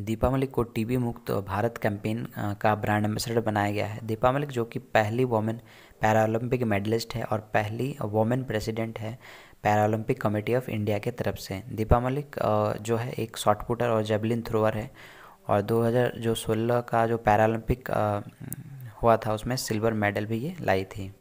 दीपा मलिक को टीबी मुक्त भारत कैंपेन का ब्रांड एम्बेसडर बनाया गया है दीपा मलिक जो कि पहली वोमेन पैरालंपिक मेडलिस्ट है और पहली वोमेन प्रेसिडेंट है पैरालंपिक कमेटी ऑफ इंडिया के तरफ से दीपा मलिक जो है एक शॉट पुटर और जेबलिन थ्रोअर है और दो जो सोलह का जो पैरालंपिक हुआ था उसमें सिल्वर मेडल भी ये लाई थी